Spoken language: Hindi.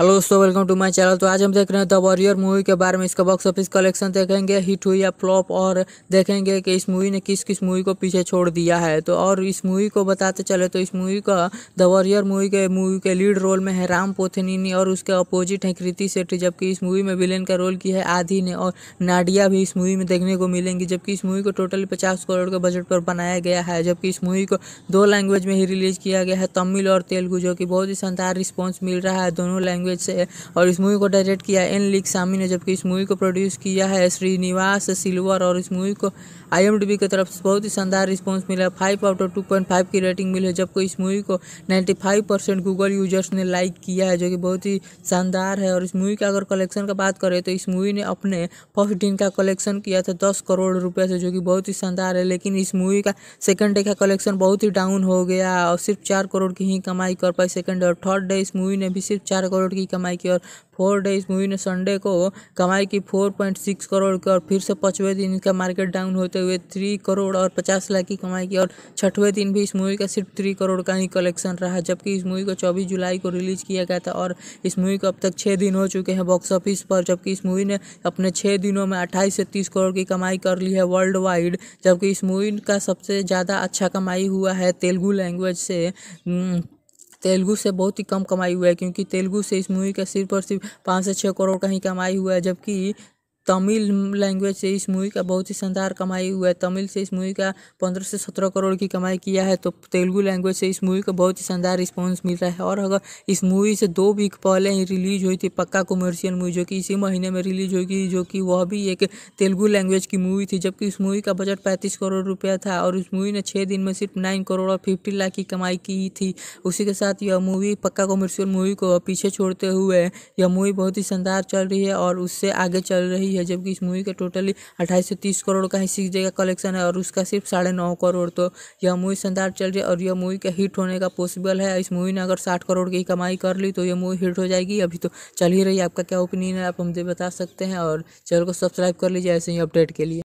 हेलो दोस्तों वेलकम टू माय चैनल तो आज हम देख रहे हैं द वॉरियर मूवी के बारे में इसका बॉक्स ऑफिस कलेक्शन देखेंगे हिट हुई या फ्लॉप और देखेंगे कि इस मूवी ने किस किस मूवी को पीछे छोड़ दिया है तो और इस मूवी को बताते चले तो इस मूवी का द वॉरियर मूवी के मूवी के लीड रोल में है राम पोथनिनी और उसके अपोजिट हैं कृति सेट्टी जबकि इस मूवी में विलेन का रोल किया है आधी ने और नाडिया भी इस मूवी में देखने को मिलेंगी जबकि इस मूवी को टोटल पचास करोड़ के बजट पर बनाया गया है जबकि इस मूवी को दो लैंग्वेज में ही रिलीज किया गया है तमिल और तेलुगु जो कि बहुत ही शानदार रिस्पॉन्स मिल रहा है दोनों लैंग्वेज लैंग्वेज से है और इस मूवी को डायरेक्ट किया एन लिख सामी ने जबकि इस मूवी को प्रोड्यूस किया है श्रीनिवास सिल्वर और इस मूवी को आई की तरफ से बहुत ही शानदार रिस्पॉन्स मिला five out of two point five की रेटिंग मिली है जबकि इस मूवी को ninety five percent Google users ने लाइक किया है जो कि बहुत ही शानदार है और इस मूवी का अगर कलेक्शन का बात करें तो इस मूवी ने अपने फर्स्ट डिन का कलेक्शन किया था दस करोड़ रुपये से जो कि बहुत ही शानदार है लेकिन इस मूवी का सेकेंड डे का कलेक्शन बहुत ही डाउन हो गया और सिर्फ चार करोड़ की ही कमाई कर पाई सेकेंड और थर्ड डे इस मूवी ने भी सिर्फ चार करोड़ करोड़ की कमाई की और फोर डे इस मूवी ने संडे को कमाई की फोर पॉइंट सिक्स करोड़ की और फिर से पाँचवें दिन इसका मार्केट डाउन होते हुए थ्री करोड़ और पचास लाख की कमाई की और छठवें दिन भी इस मूवी का सिर्फ थ्री करोड़ का ही कलेक्शन रहा जबकि इस मूवी को चौबीस जुलाई को रिलीज़ किया गया था और इस मूवी को अब तक छः दिन हो चुके हैं बॉक्स ऑफिस पर जबकि इस मूवी ने अपने छः दिनों में अट्ठाईस से तीस करोड़ की कमाई कर ली है वर्ल्ड वाइड जबकि इस मूवी का सबसे ज़्यादा अच्छा कमाई हुआ है तेलुगु लैंग्वेज से हम्म, तेलुगु से बहुत ही कम कमाई हुआ है क्योंकि तेलुगु से इस मूवी का सिर्फ और सिर्फ पाँच से छः करोड़ का ही कमाई हुआ है जबकि तमिल लैंग्वेज से इस मूवी का बहुत ही शानदार कमाई हुआ है तमिल से इस मूवी का पंद्रह से सत्रह करोड़ की कमाई किया है तो तेलुगु लैंग्वेज से इस मूवी का बहुत ही शानदार रिस्पॉन्स मिल रहा है और अगर इस मूवी से दो वीक पहले ही रिलीज हुई थी पक्का कमर्शियल मूवी जो कि इसी महीने में रिलीज होगी जो कि वह भी एक तेलुगु लैंग्वेज की मूवी थी जबकि उस मूवी का बजट पैंतीस करोड़ रुपया था और उस मूवी ने छः दिन में सिर्फ नाइन करोड़ और फिफ्टी लाख की कमाई की थी उसी के साथ यह मूवी पक्का कॉमर्शियल मूवी को पीछे छोड़ते हुए यह मूवी बहुत ही शानदार चल रही है और उससे आगे चल रही रही है जबकि इस मूवी का टोटली अट्ठाईस से तीस करोड़ का ही सिक्स डे का कलेक्शन है और उसका सिर्फ साढ़े नौ करोड़ तो यह मूवी शानदार चल रही है और यह मूवी का हिट होने का पॉसिबल है इस मूवी ने अगर साठ करोड़ की कमाई कर ली तो यह मूवी हिट हो जाएगी अभी तो चल ही रही है आपका क्या ओपिनियन है आप हमें बता सकते हैं और चैनल को सब्सक्राइब कर लीजिए ऐसे ही अपडेट के लिए